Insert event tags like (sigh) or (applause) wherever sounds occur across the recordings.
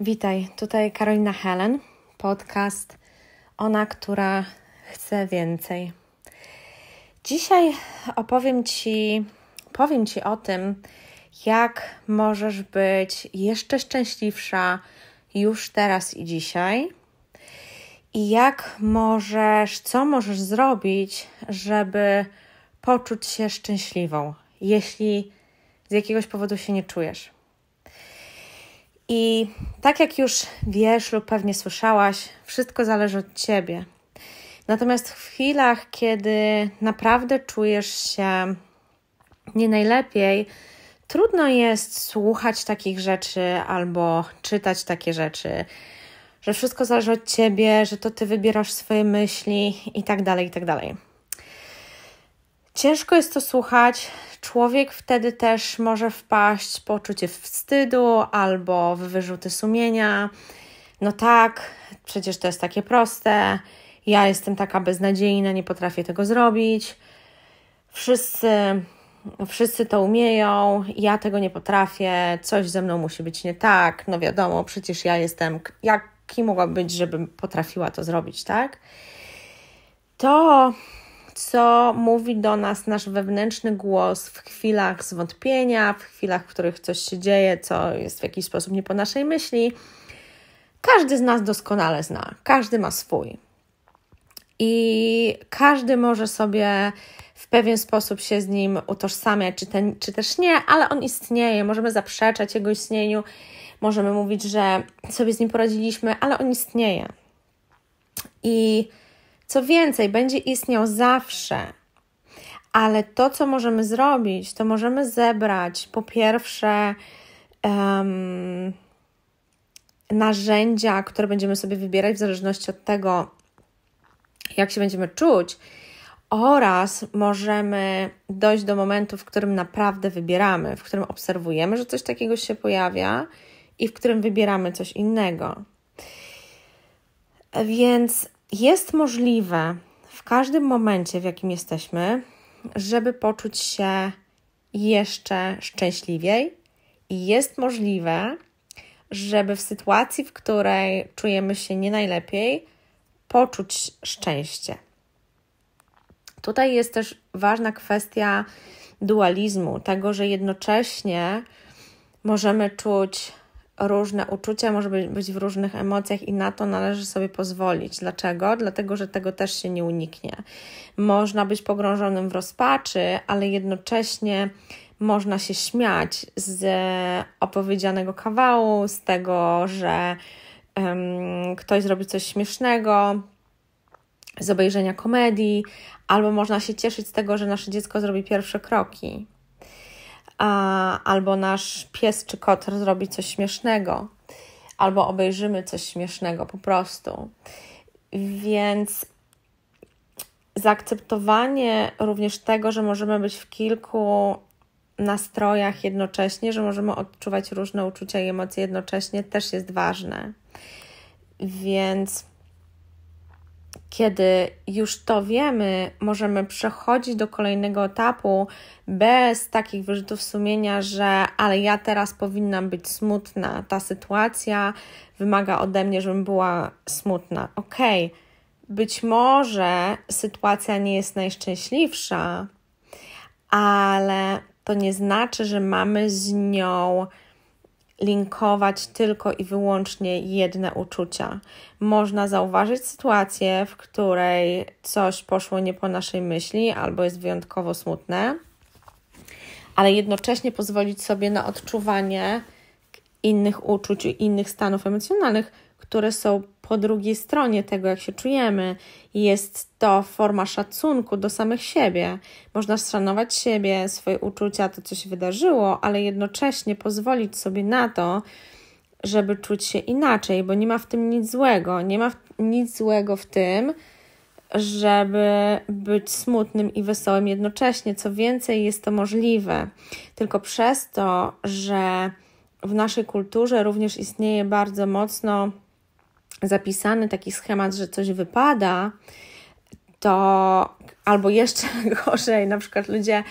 Witaj, tutaj Karolina Helen, podcast Ona, która chce więcej. Dzisiaj opowiem Ci, powiem Ci o tym, jak możesz być jeszcze szczęśliwsza już teraz i dzisiaj. I jak możesz, co możesz zrobić, żeby poczuć się szczęśliwą, jeśli z jakiegoś powodu się nie czujesz. I tak jak już wiesz lub pewnie słyszałaś, wszystko zależy od ciebie. Natomiast w chwilach, kiedy naprawdę czujesz się nie najlepiej, trudno jest słuchać takich rzeczy albo czytać takie rzeczy, że wszystko zależy od ciebie, że to ty wybierasz swoje myśli i tak dalej, i tak dalej. Ciężko jest to słuchać. Człowiek wtedy też może wpaść w poczucie wstydu albo w wyrzuty sumienia. No tak, przecież to jest takie proste. Ja jestem taka beznadziejna, nie potrafię tego zrobić. Wszyscy, wszyscy to umieją, ja tego nie potrafię, coś ze mną musi być nie tak. No wiadomo, przecież ja jestem, jaki mogła być, żebym potrafiła to zrobić, tak? To co mówi do nas nasz wewnętrzny głos w chwilach zwątpienia, w chwilach, w których coś się dzieje, co jest w jakiś sposób nie po naszej myśli. Każdy z nas doskonale zna, każdy ma swój. I każdy może sobie w pewien sposób się z nim utożsamiać, czy, ten, czy też nie, ale on istnieje. Możemy zaprzeczać jego istnieniu, możemy mówić, że sobie z nim poradziliśmy, ale on istnieje. I co więcej, będzie istniał zawsze. Ale to, co możemy zrobić, to możemy zebrać po pierwsze um, narzędzia, które będziemy sobie wybierać w zależności od tego, jak się będziemy czuć, oraz możemy dojść do momentu, w którym naprawdę wybieramy, w którym obserwujemy, że coś takiego się pojawia i w którym wybieramy coś innego. Więc jest możliwe w każdym momencie, w jakim jesteśmy, żeby poczuć się jeszcze szczęśliwiej, i jest możliwe, żeby w sytuacji, w której czujemy się nie najlepiej, poczuć szczęście. Tutaj jest też ważna kwestia dualizmu, tego, że jednocześnie możemy czuć różne uczucia, może być w różnych emocjach i na to należy sobie pozwolić. Dlaczego? Dlatego, że tego też się nie uniknie. Można być pogrążonym w rozpaczy, ale jednocześnie można się śmiać z opowiedzianego kawału, z tego, że um, ktoś zrobi coś śmiesznego, z obejrzenia komedii, albo można się cieszyć z tego, że nasze dziecko zrobi pierwsze kroki a, albo nasz pies czy kot zrobi coś śmiesznego, albo obejrzymy coś śmiesznego po prostu. Więc zaakceptowanie również tego, że możemy być w kilku nastrojach jednocześnie, że możemy odczuwać różne uczucia i emocje jednocześnie, też jest ważne. Więc kiedy już to wiemy, możemy przechodzić do kolejnego etapu bez takich wyrzutów sumienia, że ale ja teraz powinnam być smutna. Ta sytuacja wymaga ode mnie, żebym była smutna. Okej, okay. być może sytuacja nie jest najszczęśliwsza, ale to nie znaczy, że mamy z nią linkować tylko i wyłącznie jedne uczucia. Można zauważyć sytuację, w której coś poszło nie po naszej myśli albo jest wyjątkowo smutne, ale jednocześnie pozwolić sobie na odczuwanie innych uczuć i innych stanów emocjonalnych, które są po drugiej stronie tego, jak się czujemy. Jest to forma szacunku do samych siebie. Można szanować siebie, swoje uczucia, to, co się wydarzyło, ale jednocześnie pozwolić sobie na to, żeby czuć się inaczej, bo nie ma w tym nic złego. Nie ma nic złego w tym, żeby być smutnym i wesołym jednocześnie. Co więcej, jest to możliwe. Tylko przez to, że w naszej kulturze również istnieje bardzo mocno zapisany taki schemat, że coś wypada, to albo jeszcze (laughs) gorzej, na przykład ludzie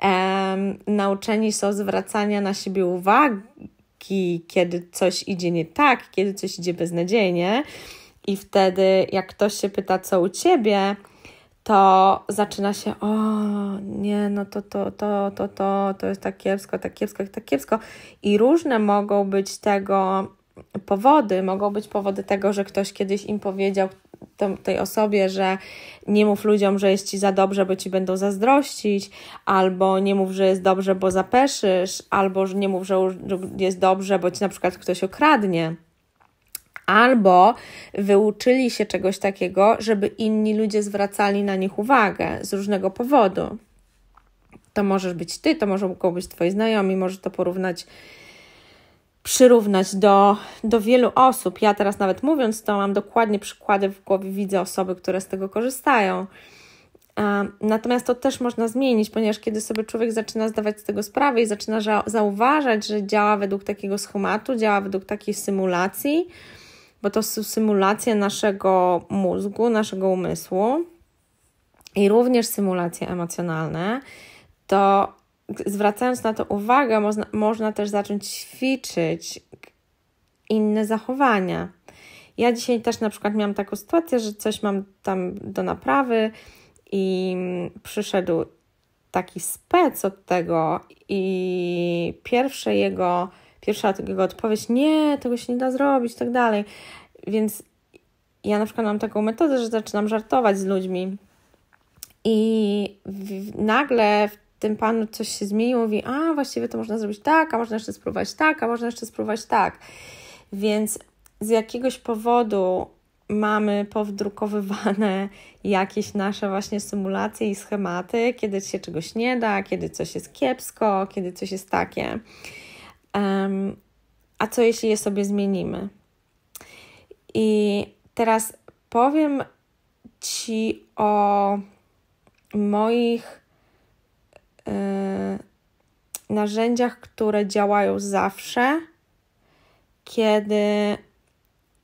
em, nauczeni są zwracania na siebie uwagi, kiedy coś idzie nie tak, kiedy coś idzie beznadziejnie, i wtedy, jak ktoś się pyta, co u ciebie, to zaczyna się, o nie, no to, to, to, to, to, to jest tak kiepsko, tak kiepsko, tak kiepsko. I różne mogą być tego powody mogą być powody tego, że ktoś kiedyś im powiedział, tej osobie, że nie mów ludziom, że jest ci za dobrze, bo ci będą zazdrościć, albo nie mów, że jest dobrze, bo zapeszysz, albo że nie mów, że jest dobrze, bo ci na przykład ktoś okradnie. Albo wyuczyli się czegoś takiego, żeby inni ludzie zwracali na nich uwagę z różnego powodu. To możesz być ty, to może mogą być twoi znajomi, może to porównać przyrównać do, do wielu osób. Ja teraz nawet mówiąc to, mam dokładnie przykłady w głowie, widzę osoby, które z tego korzystają. Natomiast to też można zmienić, ponieważ kiedy sobie człowiek zaczyna zdawać z tego sprawę i zaczyna zauważać, że działa według takiego schematu, działa według takiej symulacji, bo to są symulacje naszego mózgu, naszego umysłu i również symulacje emocjonalne, to zwracając na to uwagę, można, można też zacząć ćwiczyć inne zachowania. Ja dzisiaj też na przykład miałam taką sytuację, że coś mam tam do naprawy i przyszedł taki spec od tego i pierwsze jego, pierwsza jego odpowiedź, nie, tego się nie da zrobić, tak dalej. Więc ja na przykład mam taką metodę, że zaczynam żartować z ludźmi i w, nagle w tym panu coś się zmieniło, mówi, a właściwie to można zrobić tak, a można jeszcze spróbować tak, a można jeszcze spróbować tak. Więc z jakiegoś powodu mamy powdrukowywane (laughs) jakieś nasze właśnie symulacje i schematy, kiedy się czegoś nie da, kiedy coś jest kiepsko, kiedy coś jest takie. Um, a co jeśli je sobie zmienimy? I teraz powiem Ci o moich Y, narzędziach, które działają zawsze, kiedy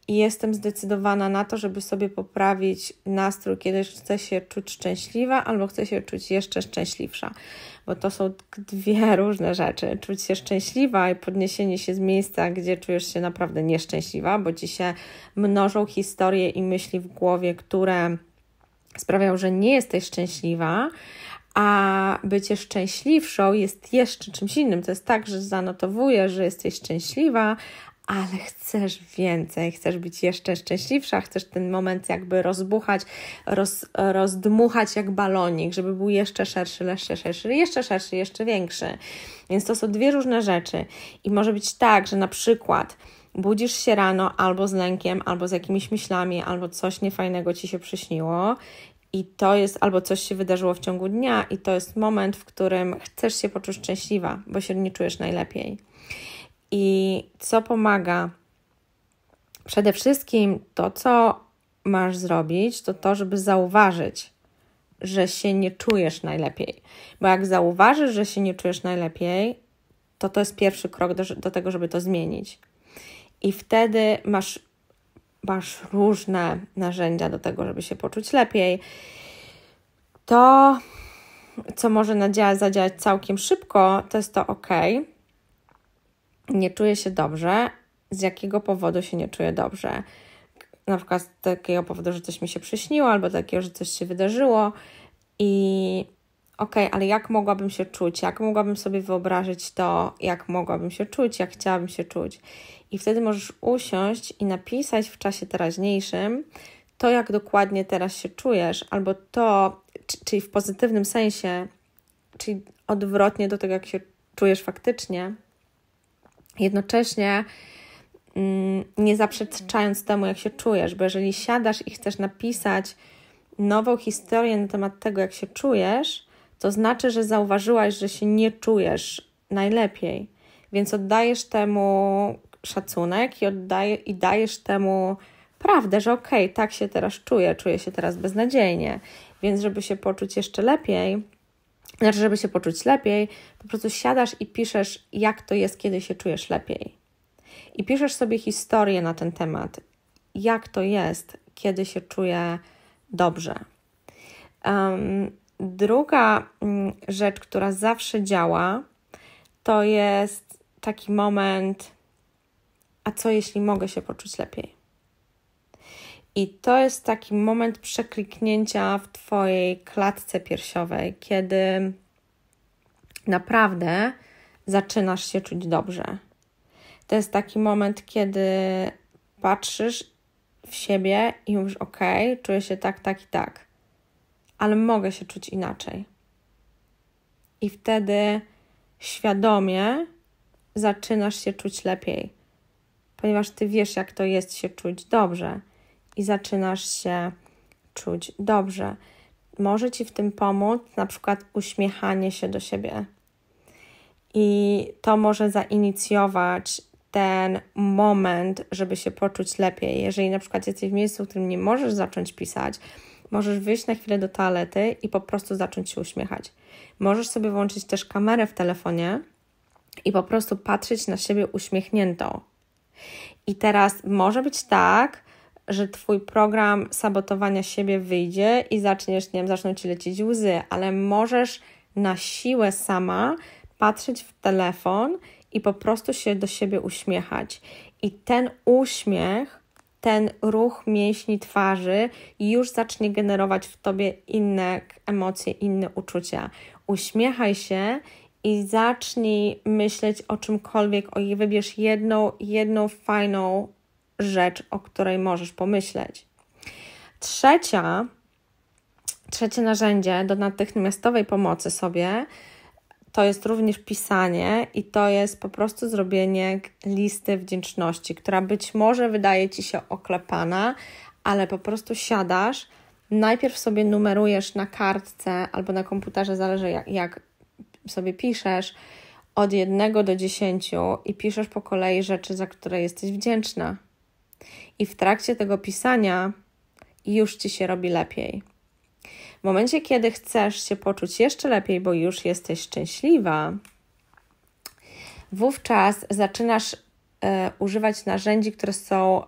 jestem zdecydowana na to, żeby sobie poprawić nastrój, kiedy chcę się czuć szczęśliwa albo chcę się czuć jeszcze szczęśliwsza, bo to są dwie (laughs) różne rzeczy. Czuć się szczęśliwa i podniesienie się z miejsca, gdzie czujesz się naprawdę nieszczęśliwa, bo ci się mnożą historie i myśli w głowie, które sprawiają, że nie jesteś szczęśliwa, a bycie szczęśliwszą jest jeszcze czymś innym. To jest tak, że zanotowujesz, że jesteś szczęśliwa, ale chcesz więcej, chcesz być jeszcze szczęśliwsza, chcesz ten moment jakby rozbuchać, roz, rozdmuchać jak balonik, żeby był jeszcze szerszy, jeszcze szerszy, jeszcze szerszy, jeszcze większy. Więc to są dwie różne rzeczy. I może być tak, że na przykład budzisz się rano albo z lękiem, albo z jakimiś myślami, albo coś niefajnego ci się przyśniło i to jest albo coś się wydarzyło w ciągu dnia, i to jest moment, w którym chcesz się poczuć szczęśliwa, bo się nie czujesz najlepiej. I co pomaga? Przede wszystkim to, co masz zrobić, to to, żeby zauważyć, że się nie czujesz najlepiej. Bo jak zauważysz, że się nie czujesz najlepiej, to to jest pierwszy krok do, do tego, żeby to zmienić. I wtedy masz masz różne narzędzia do tego, żeby się poczuć lepiej, to co może nadzia- zadziałać całkiem szybko, to jest to ok. Nie czuję się dobrze. Z jakiego powodu się nie czuję dobrze? Na przykład z takiego powodu, że coś mi się przyśniło, albo takiego, że coś się wydarzyło i ok, ale jak mogłabym się czuć, jak mogłabym sobie wyobrazić to, jak mogłabym się czuć, jak chciałabym się czuć. I wtedy możesz usiąść i napisać w czasie teraźniejszym to, jak dokładnie teraz się czujesz, albo to, czyli w pozytywnym sensie, czyli odwrotnie do tego, jak się czujesz faktycznie, jednocześnie mm, nie zaprzeczając temu, jak się czujesz, bo jeżeli siadasz i chcesz napisać nową historię na temat tego, jak się czujesz, to znaczy, że zauważyłaś, że się nie czujesz najlepiej, więc oddajesz temu szacunek i, oddaje, i dajesz temu prawdę, że okej, okay, tak się teraz czuję, czuję się teraz beznadziejnie, więc żeby się poczuć jeszcze lepiej, znaczy, żeby się poczuć lepiej, po prostu siadasz i piszesz, jak to jest, kiedy się czujesz lepiej. I piszesz sobie historię na ten temat, jak to jest, kiedy się czuję dobrze. Um, Druga mm, rzecz, która zawsze działa, to jest taki moment, a co jeśli mogę się poczuć lepiej? I to jest taki moment przekliknięcia w Twojej klatce piersiowej, kiedy naprawdę zaczynasz się czuć dobrze. To jest taki moment, kiedy patrzysz w siebie i mówisz: OK, czuję się tak, tak i tak ale mogę się czuć inaczej. I wtedy świadomie zaczynasz się czuć lepiej, ponieważ ty wiesz, jak to jest się czuć dobrze i zaczynasz się czuć dobrze. Może ci w tym pomóc na przykład uśmiechanie się do siebie. I to może zainicjować ten moment, żeby się poczuć lepiej. Jeżeli na przykład jesteś w miejscu, w którym nie możesz zacząć pisać, Możesz wyjść na chwilę do toalety i po prostu zacząć się uśmiechać. Możesz sobie włączyć też kamerę w telefonie i po prostu patrzeć na siebie uśmiechniętą. I teraz może być tak, że Twój program sabotowania siebie wyjdzie i zaczniesz, nie wiem, zaczną Ci lecieć łzy, ale możesz na siłę sama patrzeć w telefon i po prostu się do siebie uśmiechać. I ten uśmiech ten ruch mięśni twarzy już zacznie generować w tobie inne emocje, inne uczucia. Uśmiechaj się i zacznij myśleć o czymkolwiek, o wybierz jedną, jedną fajną rzecz, o której możesz pomyśleć. Trzecia, trzecie narzędzie do natychmiastowej pomocy sobie to jest również pisanie i to jest po prostu zrobienie listy wdzięczności, która być może wydaje ci się oklepana, ale po prostu siadasz, najpierw sobie numerujesz na kartce albo na komputerze, zależy jak, jak sobie piszesz, od jednego do dziesięciu i piszesz po kolei rzeczy, za które jesteś wdzięczna. I w trakcie tego pisania już ci się robi lepiej. W momencie, kiedy chcesz się poczuć jeszcze lepiej, bo już jesteś szczęśliwa, wówczas zaczynasz e, używać narzędzi, które są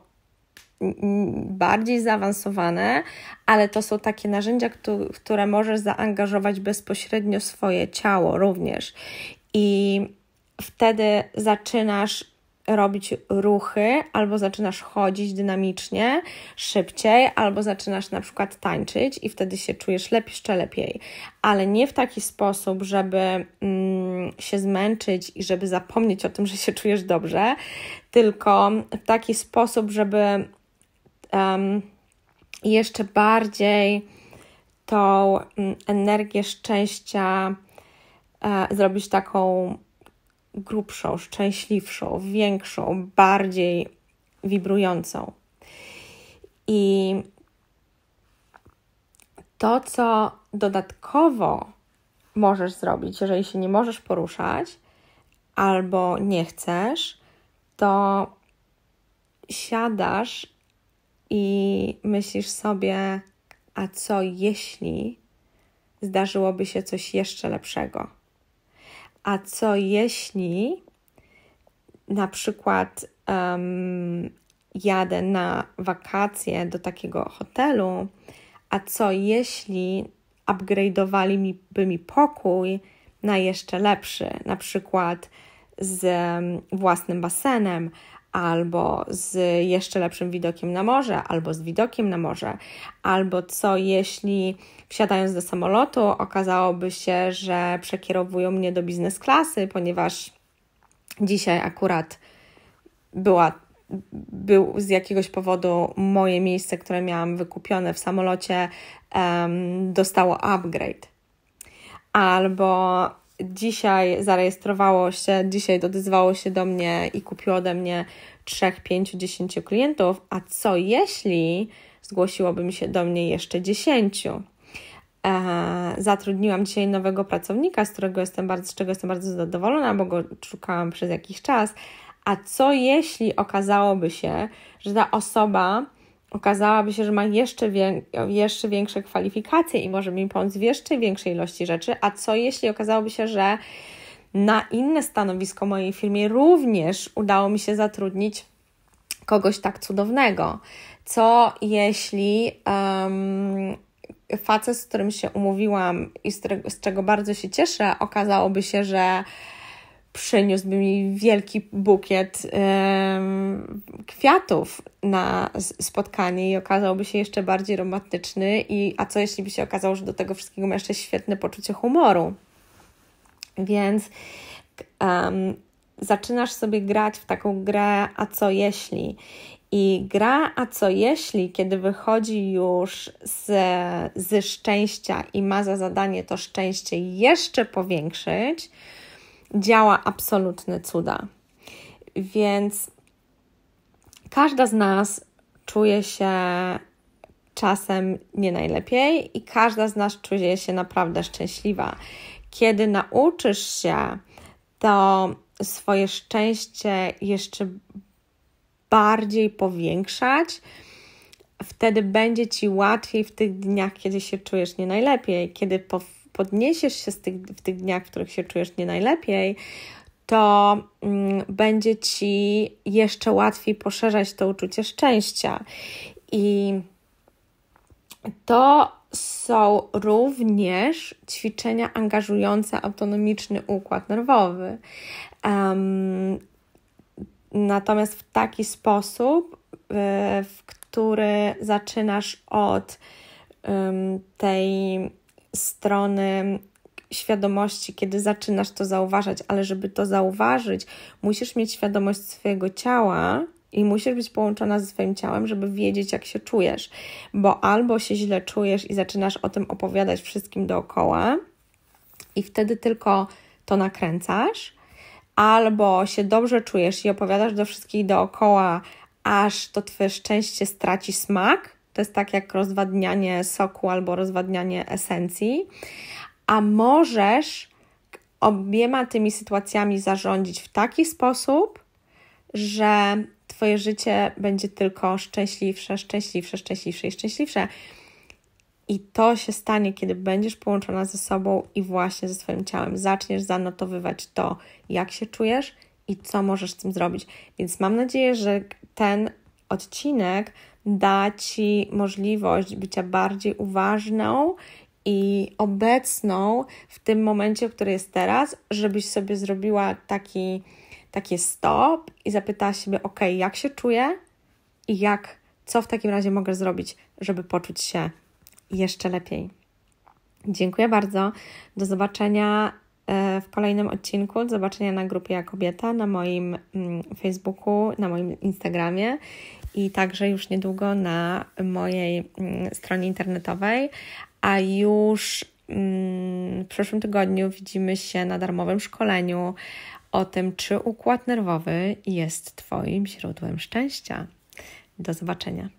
bardziej zaawansowane, ale to są takie narzędzia, które możesz zaangażować bezpośrednio swoje ciało również. I wtedy zaczynasz robić ruchy, albo zaczynasz chodzić dynamicznie, szybciej, albo zaczynasz na przykład tańczyć i wtedy się czujesz lepiej, jeszcze lepiej. Ale nie w taki sposób, żeby mm, się zmęczyć i żeby zapomnieć o tym, że się czujesz dobrze, tylko w taki sposób, żeby um, jeszcze bardziej tą mm, energię szczęścia e, zrobić taką grubszą, szczęśliwszą, większą, bardziej wibrującą. I to, co dodatkowo możesz zrobić, jeżeli się nie możesz poruszać albo nie chcesz, to siadasz i myślisz sobie, a co jeśli zdarzyłoby się coś jeszcze lepszego? A co jeśli na przykład um, jadę na wakacje do takiego hotelu, a co jeśli upgrade'owali mi, by mi pokój na jeszcze lepszy, na przykład z um, własnym basenem, albo z jeszcze lepszym widokiem na morze, albo z widokiem na morze, albo co jeśli wsiadając do samolotu okazałoby się, że przekierowują mnie do biznes klasy, ponieważ dzisiaj akurat była, był z jakiegoś powodu moje miejsce, które miałam wykupione w samolocie, um, dostało upgrade. Albo dzisiaj zarejestrowało się, dzisiaj odezwało się do mnie i kupiło ode mnie 3, 5, 10 klientów, a co jeśli zgłosiłoby mi się do mnie jeszcze 10? E, zatrudniłam dzisiaj nowego pracownika, z, którego jestem bardzo, z czego jestem bardzo zadowolona, bo go szukałam przez jakiś czas. A co jeśli okazałoby się, że ta osoba okazałaby się, że ma jeszcze, jeszcze większe kwalifikacje i może mi pomóc w jeszcze większej ilości rzeczy, a co jeśli okazałoby się, że na inne stanowisko mojej firmie również udało mi się zatrudnić kogoś tak cudownego. Co jeśli um, facet, z którym się umówiłam i z, z czego bardzo się cieszę, okazałoby się, że przyniósłby mi wielki bukiet kwiatów na spotkanie i okazałby się jeszcze bardziej romantyczny. I, a co jeśli by się okazało, że do tego wszystkiego ma jeszcze świetne poczucie humoru? Więc um, zaczynasz sobie grać w taką grę, a co jeśli? I gra, a co jeśli, kiedy wychodzi już ze ze szczęścia i ma za zadanie to szczęście jeszcze powiększyć, działa absolutne cuda. Więc każda z nas czuje się czasem nie najlepiej i każda z nas czuje się naprawdę szczęśliwa. Kiedy nauczysz się, to swoje szczęście jeszcze bardziej powiększać, wtedy będzie ci łatwiej w tych dniach, kiedy się czujesz nie najlepiej, kiedy podniesiesz się z tych, w tych dniach, w których się czujesz nie najlepiej, to mm, będzie ci jeszcze łatwiej poszerzać to uczucie szczęścia. I to są również ćwiczenia angażujące autonomiczny układ nerwowy. Um, natomiast w taki sposób, y, w który zaczynasz od tej strony świadomości, kiedy zaczynasz to zauważać, ale żeby to zauważyć, musisz mieć świadomość swojego ciała, i musisz być połączona ze swoim ciałem, żeby wiedzieć, jak się czujesz, bo albo się źle czujesz i zaczynasz o tym opowiadać wszystkim dookoła, i wtedy tylko to nakręcasz, albo się dobrze czujesz i opowiadasz do wszystkich dookoła, aż to Twoje szczęście straci smak, to jest tak jak rozwadnianie soku albo rozwadnianie esencji. A możesz obiema tymi sytuacjami zarządzić w taki sposób, że Twoje życie będzie tylko szczęśliwsze, szczęśliwsze, szczęśliwsze i szczęśliwsze. I to się stanie, kiedy będziesz połączona ze sobą i właśnie ze swoim ciałem. Zaczniesz zanotowywać to, jak się czujesz i co możesz z tym zrobić. Więc mam nadzieję, że ten odcinek da Ci możliwość bycia bardziej uważną i obecną w tym momencie, który jest teraz, żebyś sobie zrobiła taki, taki stop i zapytała siebie, ok, jak się czuję i jak, co w takim razie mogę zrobić, żeby poczuć się jeszcze lepiej. Dziękuję bardzo. Do zobaczenia E, w kolejnym odcinku. Do zobaczenia na grupie Ja Kobieta, na moim mm, Facebooku, na moim Instagramie i także już niedługo na mojej mm, stronie internetowej. A już mm, w przyszłym tygodniu widzimy się na darmowym szkoleniu o tym, czy układ nerwowy jest Twoim źródłem szczęścia. Do zobaczenia.